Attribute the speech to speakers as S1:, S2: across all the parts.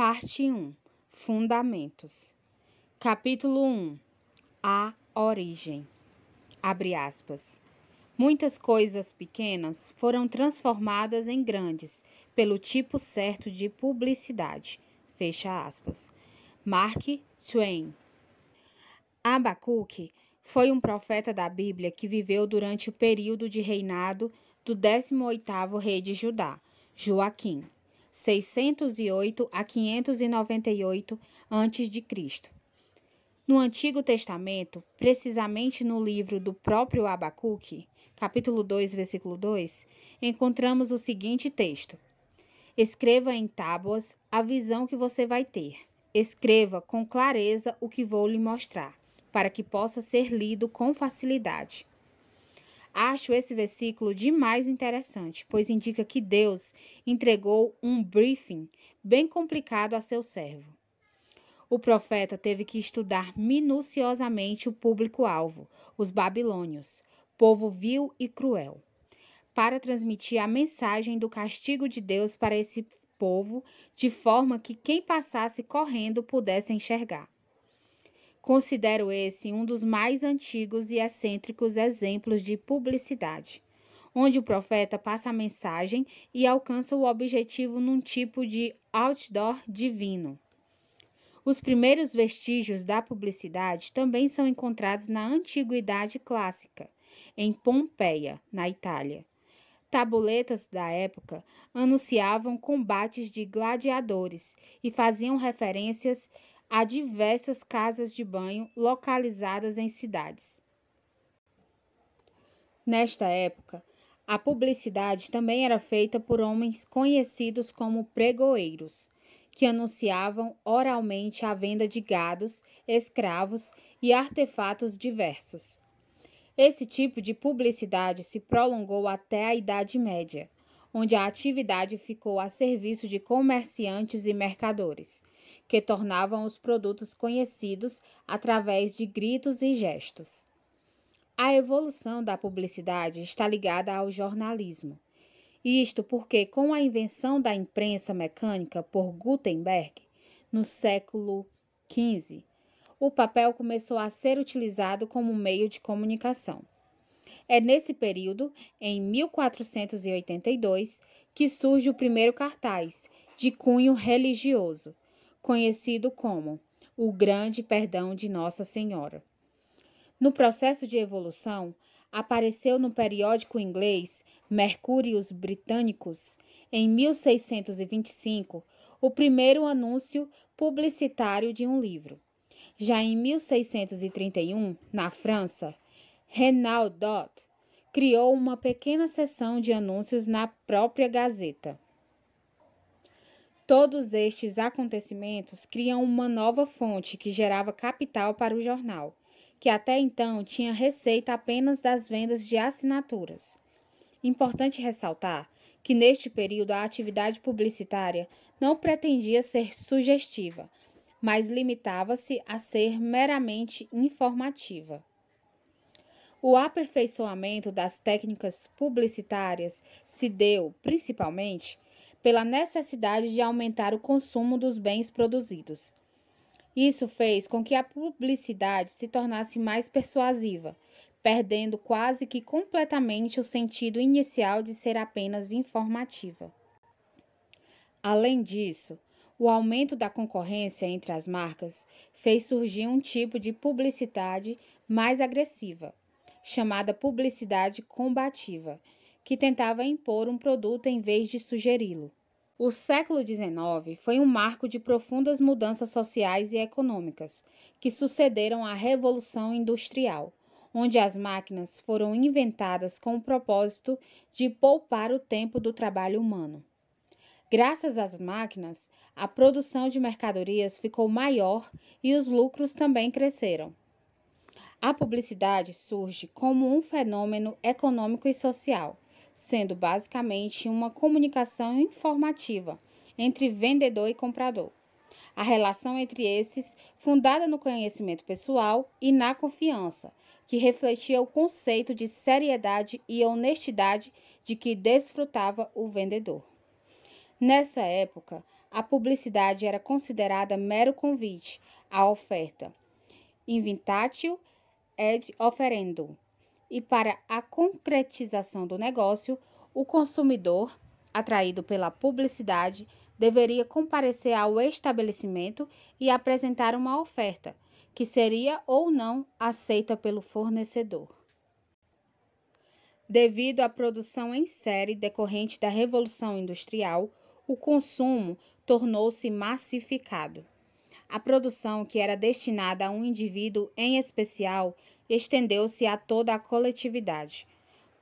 S1: Parte 1 Fundamentos Capítulo 1 A Origem Abre aspas. Muitas coisas pequenas foram transformadas em grandes pelo tipo certo de publicidade. Fecha aspas. Mark Twain Abacuque foi um profeta da Bíblia que viveu durante o período de reinado do 18º rei de Judá, Joaquim. 608 a 598 a.C. No Antigo Testamento, precisamente no livro do próprio Abacuque, capítulo 2, versículo 2, encontramos o seguinte texto: Escreva em tábuas a visão que você vai ter. Escreva com clareza o que vou lhe mostrar, para que possa ser lido com facilidade. Acho esse versículo demais interessante, pois indica que Deus entregou um briefing bem complicado a seu servo. O profeta teve que estudar minuciosamente o público-alvo, os babilônios, povo vil e cruel, para transmitir a mensagem do castigo de Deus para esse povo de forma que quem passasse correndo pudesse enxergar. Considero esse um dos mais antigos e excêntricos exemplos de publicidade, onde o profeta passa a mensagem e alcança o objetivo num tipo de outdoor divino. Os primeiros vestígios da publicidade também são encontrados na Antiguidade Clássica, em Pompeia, na Itália. Tabuletas da época anunciavam combates de gladiadores e faziam referências a diversas casas de banho localizadas em cidades. Nesta época, a publicidade também era feita por homens conhecidos como pregoeiros, que anunciavam oralmente a venda de gados, escravos e artefatos diversos. Esse tipo de publicidade se prolongou até a Idade Média, onde a atividade ficou a serviço de comerciantes e mercadores que tornavam os produtos conhecidos através de gritos e gestos. A evolução da publicidade está ligada ao jornalismo. Isto porque, com a invenção da imprensa mecânica por Gutenberg, no século XV, o papel começou a ser utilizado como meio de comunicação. É nesse período, em 1482, que surge o primeiro cartaz, de cunho religioso, conhecido como o Grande Perdão de Nossa Senhora. No processo de evolução, apareceu no periódico inglês Mercúrios Britânicos, em 1625, o primeiro anúncio publicitário de um livro. Já em 1631, na França, Renaud criou uma pequena seção de anúncios na própria Gazeta. Todos estes acontecimentos criam uma nova fonte que gerava capital para o jornal, que até então tinha receita apenas das vendas de assinaturas. Importante ressaltar que neste período a atividade publicitária não pretendia ser sugestiva, mas limitava-se a ser meramente informativa. O aperfeiçoamento das técnicas publicitárias se deu, principalmente, pela necessidade de aumentar o consumo dos bens produzidos. Isso fez com que a publicidade se tornasse mais persuasiva, perdendo quase que completamente o sentido inicial de ser apenas informativa. Além disso, o aumento da concorrência entre as marcas fez surgir um tipo de publicidade mais agressiva, chamada publicidade combativa que tentava impor um produto em vez de sugeri-lo. O século XIX foi um marco de profundas mudanças sociais e econômicas, que sucederam à Revolução Industrial, onde as máquinas foram inventadas com o propósito de poupar o tempo do trabalho humano. Graças às máquinas, a produção de mercadorias ficou maior e os lucros também cresceram. A publicidade surge como um fenômeno econômico e social sendo basicamente uma comunicação informativa entre vendedor e comprador. A relação entre esses, fundada no conhecimento pessoal e na confiança, que refletia o conceito de seriedade e honestidade de que desfrutava o vendedor. Nessa época, a publicidade era considerada mero convite à oferta, invitatio ed oferendum, e para a concretização do negócio, o consumidor, atraído pela publicidade, deveria comparecer ao estabelecimento e apresentar uma oferta, que seria ou não aceita pelo fornecedor. Devido à produção em série decorrente da Revolução Industrial, o consumo tornou-se massificado. A produção, que era destinada a um indivíduo em especial, estendeu-se a toda a coletividade.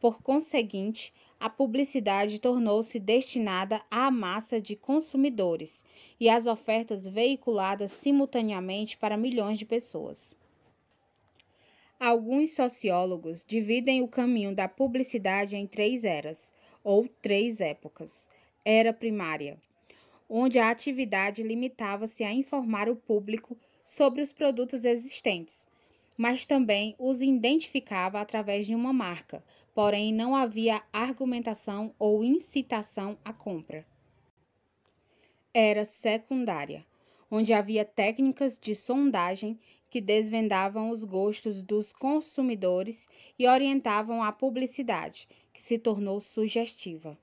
S1: Por conseguinte, a publicidade tornou-se destinada à massa de consumidores e às ofertas veiculadas simultaneamente para milhões de pessoas. Alguns sociólogos dividem o caminho da publicidade em três eras, ou três épocas. Era primária, onde a atividade limitava-se a informar o público sobre os produtos existentes, mas também os identificava através de uma marca, porém não havia argumentação ou incitação à compra. Era secundária, onde havia técnicas de sondagem que desvendavam os gostos dos consumidores e orientavam a publicidade, que se tornou sugestiva.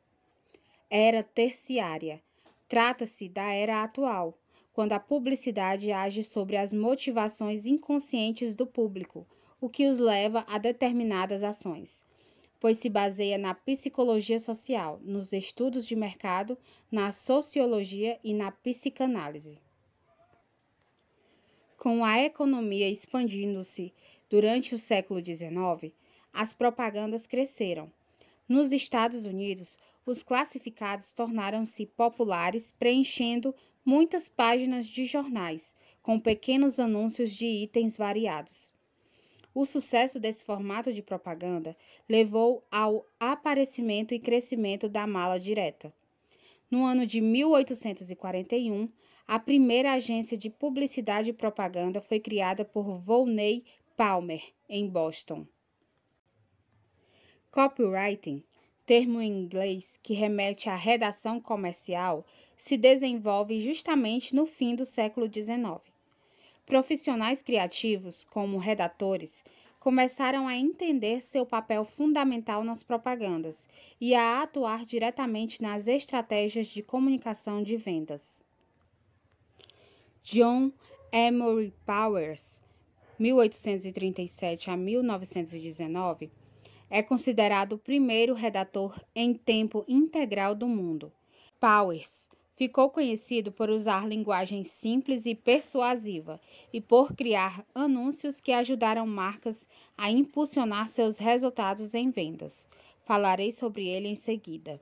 S1: Era terciária. Trata-se da era atual, quando a publicidade age sobre as motivações inconscientes do público, o que os leva a determinadas ações, pois se baseia na psicologia social, nos estudos de mercado, na sociologia e na psicanálise. Com a economia expandindo-se durante o século XIX, as propagandas cresceram. Nos Estados Unidos, os classificados tornaram-se populares, preenchendo muitas páginas de jornais, com pequenos anúncios de itens variados. O sucesso desse formato de propaganda levou ao aparecimento e crescimento da mala direta. No ano de 1841, a primeira agência de publicidade e propaganda foi criada por Volney Palmer, em Boston. Copywriting, termo em inglês que remete à redação comercial, se desenvolve justamente no fim do século XIX. Profissionais criativos, como redatores, começaram a entender seu papel fundamental nas propagandas e a atuar diretamente nas estratégias de comunicação de vendas. John Emory Powers, 1837 a 1919, é considerado o primeiro redator em tempo integral do mundo. Powers ficou conhecido por usar linguagem simples e persuasiva e por criar anúncios que ajudaram marcas a impulsionar seus resultados em vendas. Falarei sobre ele em seguida.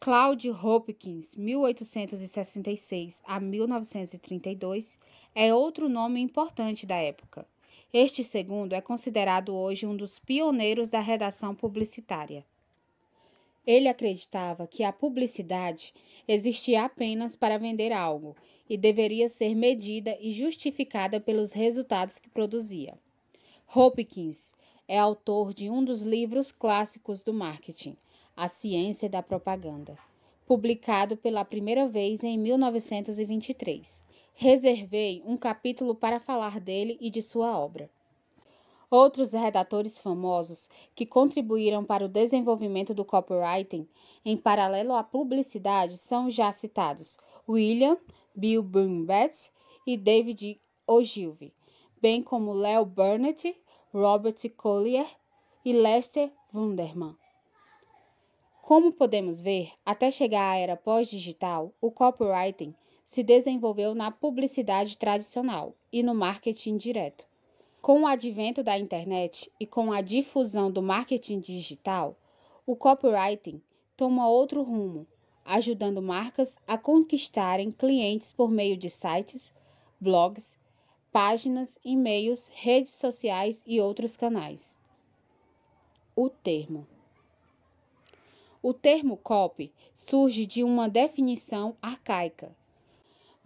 S1: Claude Hopkins, 1866 a 1932, é outro nome importante da época. Este segundo é considerado hoje um dos pioneiros da redação publicitária. Ele acreditava que a publicidade existia apenas para vender algo e deveria ser medida e justificada pelos resultados que produzia. Hopkins é autor de um dos livros clássicos do marketing, A Ciência da Propaganda, publicado pela primeira vez em 1923. Reservei um capítulo para falar dele e de sua obra. Outros redatores famosos que contribuíram para o desenvolvimento do copywriting em paralelo à publicidade são já citados William Bill Burnett e David Ogilvy, bem como Leo Burnett, Robert Collier e Lester Wunderman. Como podemos ver, até chegar à era pós-digital, o copywriting se desenvolveu na publicidade tradicional e no marketing direto com o advento da internet e com a difusão do marketing digital, o copywriting toma outro rumo, ajudando marcas a conquistarem clientes por meio de sites, blogs, páginas, e-mails, redes sociais e outros canais. O termo. O termo copy surge de uma definição arcaica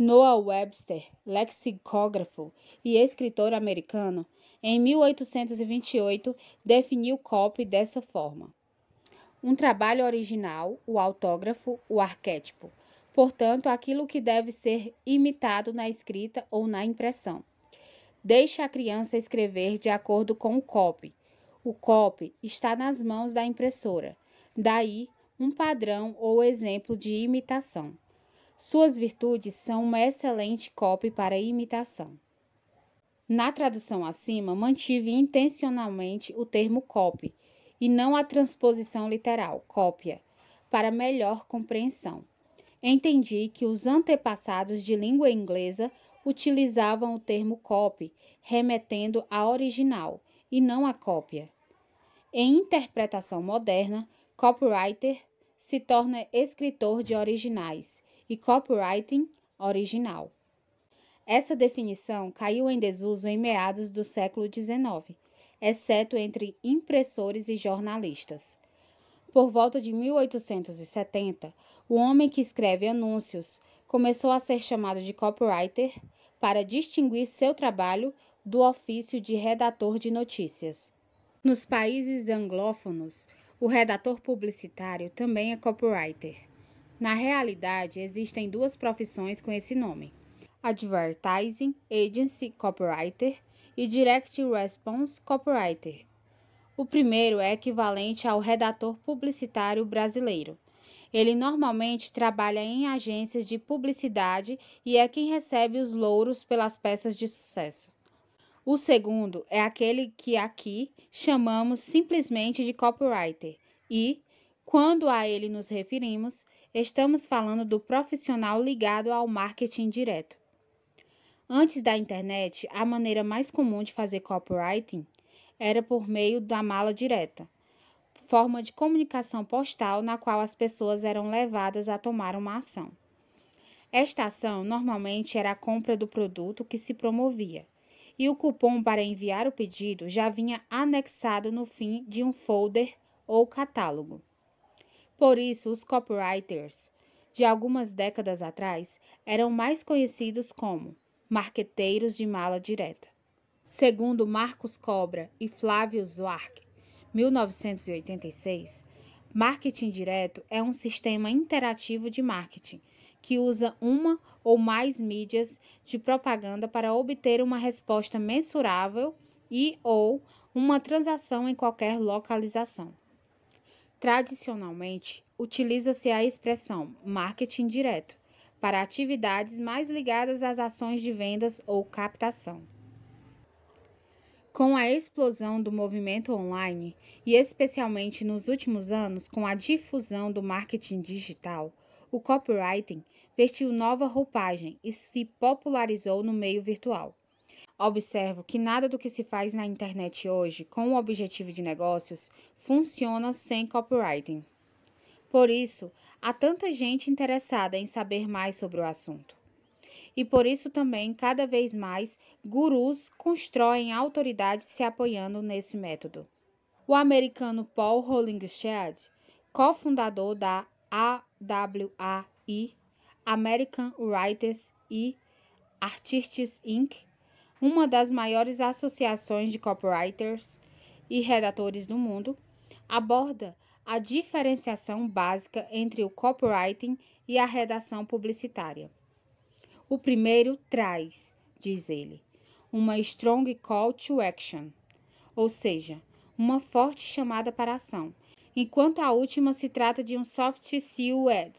S1: Noah Webster, lexicógrafo e escritor americano, em 1828 definiu copy dessa forma: um trabalho original, o autógrafo, o arquétipo, portanto, aquilo que deve ser imitado na escrita ou na impressão. Deixa a criança escrever de acordo com o copy. O copy está nas mãos da impressora, daí um padrão ou exemplo de imitação. Suas virtudes são uma excelente copy para imitação. Na tradução acima, mantive intencionalmente o termo copy e não a transposição literal, cópia, para melhor compreensão. Entendi que os antepassados de língua inglesa utilizavam o termo copy, remetendo à original e não à cópia. Em interpretação moderna, copywriter se torna escritor de originais e copywriting original. Essa definição caiu em desuso em meados do século XIX, exceto entre impressores e jornalistas. Por volta de 1870, o homem que escreve anúncios começou a ser chamado de copywriter para distinguir seu trabalho do ofício de redator de notícias. Nos países anglófonos, o redator publicitário também é copywriter. Na realidade, existem duas profissões com esse nome: Advertising Agency Copywriter e Direct Response Copywriter. O primeiro é equivalente ao redator publicitário brasileiro. Ele normalmente trabalha em agências de publicidade e é quem recebe os louros pelas peças de sucesso. O segundo é aquele que aqui chamamos simplesmente de copywriter e, quando a ele nos referimos, Estamos falando do profissional ligado ao marketing direto. Antes da internet, a maneira mais comum de fazer copywriting era por meio da mala direta, forma de comunicação postal na qual as pessoas eram levadas a tomar uma ação. Esta ação normalmente era a compra do produto que se promovia, e o cupom para enviar o pedido já vinha anexado no fim de um folder ou catálogo. Por isso, os copywriters de algumas décadas atrás eram mais conhecidos como marqueteiros de mala direta. Segundo Marcos Cobra e Flávio Zuark, 1986, marketing direto é um sistema interativo de marketing que usa uma ou mais mídias de propaganda para obter uma resposta mensurável e ou uma transação em qualquer localização. Tradicionalmente, utiliza-se a expressão marketing direto para atividades mais ligadas às ações de vendas ou captação. Com a explosão do movimento online e especialmente nos últimos anos com a difusão do marketing digital, o copywriting vestiu nova roupagem e se popularizou no meio virtual. Observo que nada do que se faz na internet hoje com o objetivo de negócios funciona sem copywriting. Por isso, há tanta gente interessada em saber mais sobre o assunto. E por isso também, cada vez mais, gurus constroem autoridade se apoiando nesse método. O americano Paul Hollingshead, cofundador da AWAI, American Writers e Artists Inc., uma das maiores associações de copywriters e redatores do mundo, aborda a diferenciação básica entre o copywriting e a redação publicitária. O primeiro traz, diz ele, uma strong call to action, ou seja, uma forte chamada para a ação, enquanto a última se trata de um soft ad,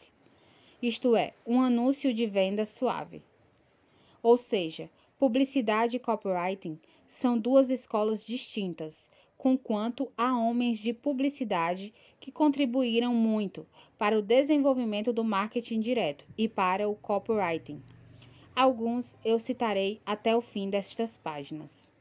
S1: isto é, um anúncio de venda suave. Ou seja, Publicidade e copywriting são duas escolas distintas, conquanto há homens de publicidade que contribuíram muito para o desenvolvimento do marketing direto e para o copywriting. Alguns eu citarei até o fim destas páginas.